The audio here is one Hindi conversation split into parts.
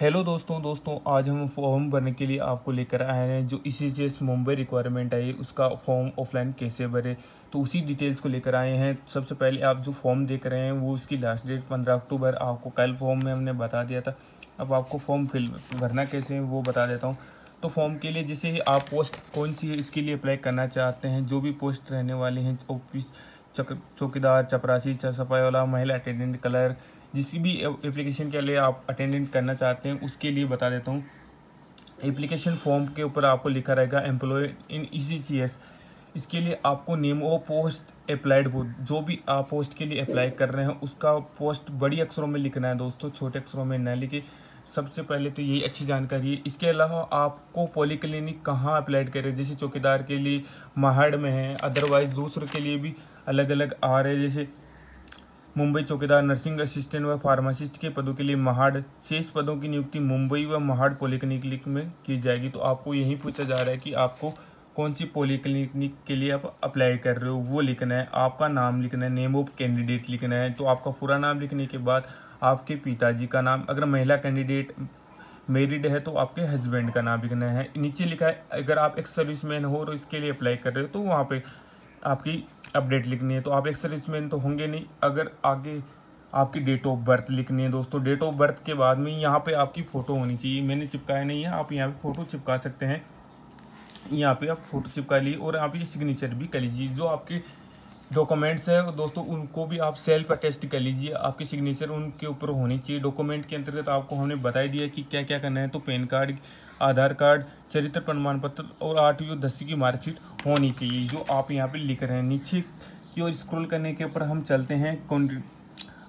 हेलो दोस्तों दोस्तों आज हम फॉर्म भरने के लिए आपको लेकर आए हैं जो इसी चीज़ मुंबई रिक्वायरमेंट आई उसका फॉर्म ऑफलाइन कैसे भरे तो उसी डिटेल्स को लेकर आए हैं सबसे पहले आप जो फॉर्म देख रहे हैं वो उसकी लास्ट डेट पंद्रह अक्टूबर आपको कल फॉर्म में हमने बता दिया था अब आपको फॉर्म फिल भरना कैसे है वो बता देता हूँ तो फॉर्म के लिए जैसे आप पोस्ट कौन सी है इसके लिए अप्लाई करना चाहते हैं जो भी पोस्ट रहने वाले हैं ऑफिस चौकीदार चपरासी सफाई वाला महिला अटेंडेंट कलर जिस भी एप्लीकेशन के लिए आप अटेंडेंट करना चाहते हैं उसके लिए बता देता हूँ एप्लीकेशन फॉर्म के ऊपर आपको लिखा रहेगा एम्प्लॉय इन ई इसके लिए आपको नेम ऑफ पोस्ट अप्लाइड बुथ जो भी आप पोस्ट के लिए अप्लाई कर रहे हैं उसका पोस्ट बड़ी अक्षरों में लिखना है दोस्तों छोटे अक्षरों में न लिखे सबसे पहले तो यही अच्छी जानकारी है इसके अलावा आपको पॉलीक्लिनिक कहाँ अप्लाइड करे जैसे चौकीदार के लिए महाड़ में है अदरवाइज़ दूसरों के लिए भी अलग अलग आ रहे हैं जैसे मुंबई चौकीदार नर्सिंग असिस्टेंट व फार्मासिस्ट के पदों के लिए महाड़ शेष पदों की नियुक्ति मुंबई व महाड़ पॉलीक्लिनिक में की जाएगी तो आपको यही पूछा जा रहा है कि आपको कौन सी पॉलीक्लिनिक के लिए आप अप्लाई कर रहे हो वो लिखना है आपका नाम लिखना है नेम ऑफ कैंडिडेट लिखना है तो आपका पूरा नाम लिखने के बाद आपके पिताजी का नाम अगर महिला कैंडिडेट मेरिड है तो आपके हस्बैंड का नाम लिखना है नीचे लिखा है अगर आप एक सर्विस मैन हो और इसके लिए अप्लाई कर रहे हो तो वहाँ पे आपकी अपडेट लिखनी है तो आप एक सर्विसमैन तो होंगे नहीं अगर आगे आपकी डेट ऑफ बर्थ लिखनी है दोस्तों डेट ऑफ बर्थ के बाद में यहाँ पे आपकी फ़ोटो होनी चाहिए मैंने चिपकाया नहीं है आप यहाँ पे फ़ोटो चिपका सकते हैं यहाँ पे आप फ़ोटो चिपका लीजिए और यहाँ पे सिग्नेचर भी कर लीजिए जो आपके डॉक्यूमेंट्स हैं दोस्तों उनको भी आप सेल्फ अटेस्ट कर लीजिए आपकी सिग्नेचर उनके ऊपर होनी चाहिए डॉक्यूमेंट के अंतर्गत आपको हमने बताई दिया कि क्या क्या करना है तो पेन कार्ड आधार कार्ड चरित्र प्रमाण पत्र और आठ यू दसवीं की मार्कशीट होनी चाहिए जो आप यहाँ पे लिख रहे हैं नीचे की ओर स्क्रॉल करने के ऊपर हम चलते हैं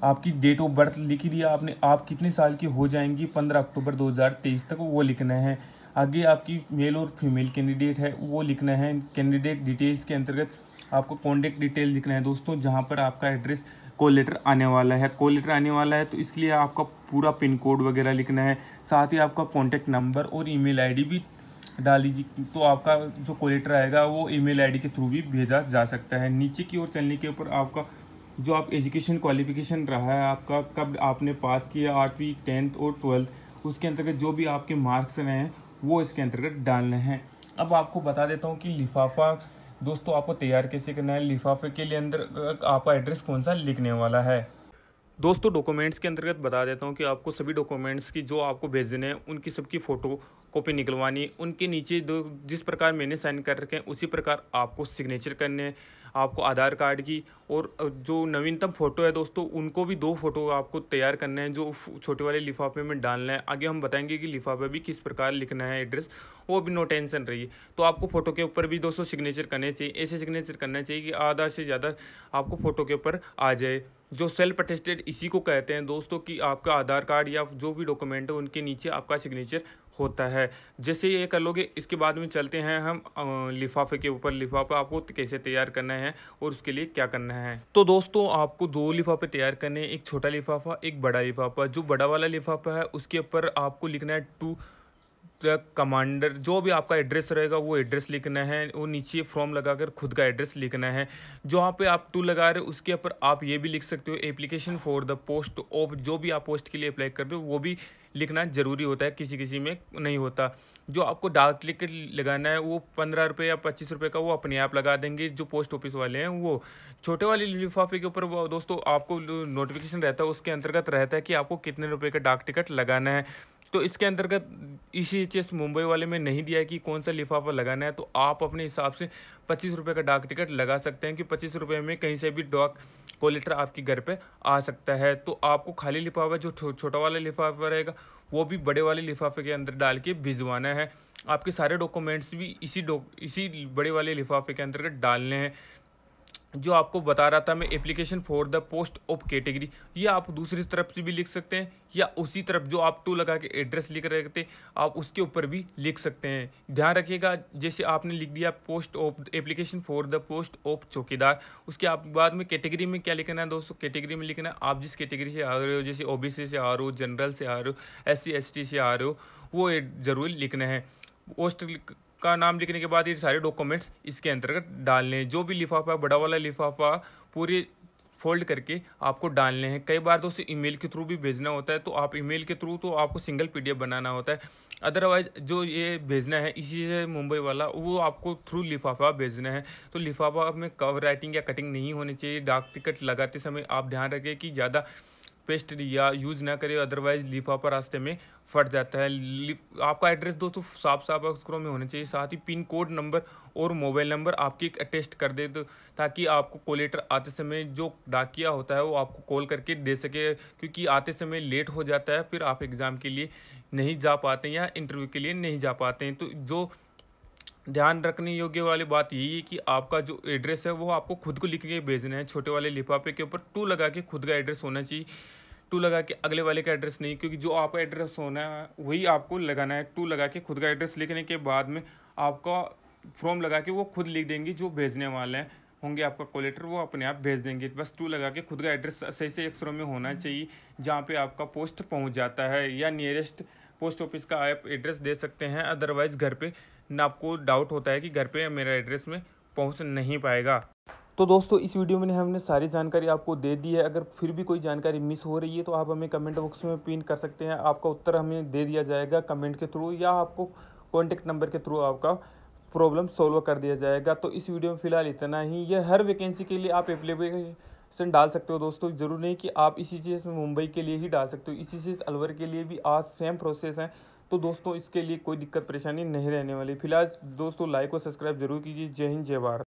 आपकी डेट ऑफ बर्थ लिखी दी आपने आप कितने साल की हो जाएंगी पंद्रह अक्टूबर दो तक वो लिखना है आगे आपकी मेल और फीमेल कैंडिडेट है वो लिखना है कैंडिडेट डिटेल्स के अंतर्गत आपको कॉन्टेक्ट डिटेल लिखना है दोस्तों जहाँ पर आपका एड्रेस को लेटर आने वाला है को लेटर आने वाला है तो इसके लिए आपका पूरा पिन कोड वगैरह लिखना है साथ ही आपका कॉन्टैक्ट नंबर और ईमेल आईडी भी डाल लीजिए तो आपका जो लेटर आएगा वो ईमेल आईडी के थ्रू भी भेजा जा सकता है नीचे की ओर चलने के ऊपर आपका जो आप एजुकेशन क्वालिफिकेशन रहा है आपका कब आपने पास किया आठवीं टेंथ और ट्वेल्थ उसके अंतर्गत जो भी आपके मार्क्स रहे हैं वो इसके अंतर्गत डालने हैं अब आपको बता देता हूँ कि लिफाफा दोस्तों आपको तैयार कैसे करना है लिफाफे के लिए अंदर आपका एड्रेस कौन सा लिखने वाला है दोस्तों डॉक्यूमेंट्स के अंतर्गत बता देता हूँ कि आपको सभी डॉक्यूमेंट्स की जो आपको भेजने हैं उनकी सबकी फ़ोटो कॉपी निकलवानी उनके नीचे जो जिस प्रकार मैंने साइन कर रखे हैं उसी प्रकार आपको सिग्नेचर करने हैं आपको आधार कार्ड की और जो नवीनतम फ़ोटो है दोस्तों उनको भी दो फोटो आपको तैयार करना है जो छोटे वाले लिफाफे में डालना है आगे हम बताएंगे कि लिफाफे भी किस प्रकार लिखना है एड्रेस वो भी नो टेंशन रही तो आपको फ़ोटो के ऊपर भी दोस्तों सिग्नेचर करने चाहिए ऐसे सिग्नेचर करना चाहिए कि आधा से ज़्यादा आपको फ़ोटो के ऊपर आ जाए जो सेल्फ अटेस्टेड इसी को कहते हैं दोस्तों कि आपका आधार कार्ड या जो भी डॉक्यूमेंट है उनके नीचे आपका सिग्नेचर होता है जैसे ये कर लोगे इसके बाद में चलते हैं हम लिफाफे के ऊपर लिफाफा आपको कैसे तैयार करना है और उसके लिए क्या करना है तो दोस्तों आपको दो लिफाफे तैयार करने हैं एक छोटा लिफाफा एक बड़ा लिफाफा जो बड़ा वाला लिफाफा है उसके ऊपर आपको लिखना है टू कमांडर जो भी आपका एड्रेस रहेगा वो एड्रेस लिखना है वो नीचे फॉर्म लगाकर खुद का एड्रेस लिखना है जहाँ पे आप टू लगा रहे हो उसके ऊपर आप ये भी लिख सकते हो application for the post of जो भी आप पोस्ट के लिए अप्लाई कर रहे हो वो भी लिखना ज़रूरी होता है किसी किसी में नहीं होता जो आपको डाक टिकट लगाना है वो पंद्रह रुपये या पच्चीस रुपये का वो अपने आप लगा देंगे जो पोस्ट ऑफिस वाले हैं वो छोटे वाले लिफाफे के ऊपर दोस्तों आपको नोटिफिकेशन रहता है उसके अंतर्गत रहता है कि आपको कितने रुपये का डाक टिकट लगाना है तो इसके अंतर्गत ई मुंबई वाले में नहीं दिया है कि कौन सा लिफाफा लगाना है तो आप अपने हिसाब से पच्चीस रुपये का डाक टिकट लगा सकते हैं कि पच्चीस रुपये में कहीं से भी डॉक को लेटर आपके घर पे आ सकता है तो आपको खाली लिफाफा जो छो, छोटा वाला लिफाफा रहेगा वो भी बड़े वाले लिफाफे के अंदर डाल के भिजवाना है आपके सारे डॉक्यूमेंट्स भी इसी डॉ इसी बड़े वाले लिफाफे के अंतर्गत डालने हैं जो आपको बता रहा था मैं application for the post of category ये आप दूसरी तरफ से भी लिख सकते हैं या उसी तरफ जो आप टू लगा के एड्रेस लिख रहे थे आप उसके ऊपर भी लिख सकते हैं ध्यान रखिएगा जैसे आपने लिख दिया post of application for the post of चौकीदार उसके आप बाद में कैटेगरी में क्या लिखना है दोस्तों कैटेगरी में लिखना है आप जिस कैटेगरी से आ रहे हो जैसे ओ से आ रहे हो जनरल से आ रहे हो एस सी से आ रहे हो वो जरूर लिखना है पोस्ट का नाम लिखने के बाद ये सारे डॉक्यूमेंट्स इसके अंतर्गत डालने हैं जो भी लिफाफा बड़ा वाला लिफाफा पूरे फोल्ड करके आपको डालने हैं कई बार दोस्तों ईमेल के थ्रू भी भेजना होता है तो आप ईमेल के थ्रू तो आपको सिंगल पीडीएफ बनाना होता है अदरवाइज जो ये भेजना है इसी से मुंबई वाला वो आपको थ्रू लिफाफा भेजना है तो लिफाफा में कवर राइटिंग या कटिंग नहीं होनी चाहिए डाक टिकट लगाते समय आप ध्यान रखें कि ज़्यादा पेस्ट या यूज़ ना करें अदरवाइज लिफाफा रास्ते में फट जाता है आपका एड्रेस दोस्तों साफ साफ अक्षरों में होना चाहिए साथ ही पिन कोड नंबर और मोबाइल नंबर आपकी अटेस्ट कर दे तो ताकि आपको कॉलेटर आते समय जो डाकिया होता है वो आपको कॉल करके दे सके क्योंकि आते समय लेट हो जाता है फिर आप एग्ज़ाम के लिए नहीं जा पाते या इंटरव्यू के लिए नहीं जा पाते हैं तो जो ध्यान रखने योग्य वाली बात यही है कि आपका जो एड्रेस है वो आपको खुद को लिख के भेजना है छोटे वाले लिफाफे के ऊपर टू लगा के खुद का एड्रेस होना चाहिए टू लगा के अगले वाले का एड्रेस नहीं क्योंकि जो आपका एड्रेस होना है वही आपको लगाना है टू लगा के खुद का एड्रेस लिखने के बाद में आपका फॉर्म लगा के वो खुद लिख देंगे जो भेजने वाले हैं होंगे आपका कोलेटर वो अपने आप भेज देंगे बस टू लगा के खुद का एड्रेस सही से एक में होना हम्म। चाहिए जहाँ पर आपका पोस्ट पहुँच जाता है या नियरेस्ट पोस्ट ऑफिस का आप एड्रेस दे सकते हैं अदरवाइज़ घर पर ना आपको डाउट होता है कि घर पर मेरा एड्रेस में पहुँच नहीं पाएगा तो दोस्तों इस वीडियो में हमने सारी जानकारी आपको दे दी है अगर फिर भी कोई जानकारी मिस हो रही है तो आप हमें कमेंट बॉक्स में पिन कर सकते हैं आपका उत्तर हमें दे दिया जाएगा कमेंट के थ्रू या आपको कॉन्टैक्ट नंबर के थ्रू आपका प्रॉब्लम सॉल्व कर दिया जाएगा तो इस वीडियो में फिलहाल इतना ही यह हर वैकेंसी के लिए आप एप्लीकेशन डाल सकते हो दोस्तों ज़रूर नहीं कि आप इसी चीज़ में मुंबई के लिए ही डाल सकते हो इसी चीज़ अलवर के लिए भी आज सेम प्रोसेस है तो दोस्तों इसके लिए कोई दिक्कत परेशानी नहीं रहने वाली फिलहाल दोस्तों लाइक और सब्सक्राइब जरूर कीजिए जय हिंद जय भारत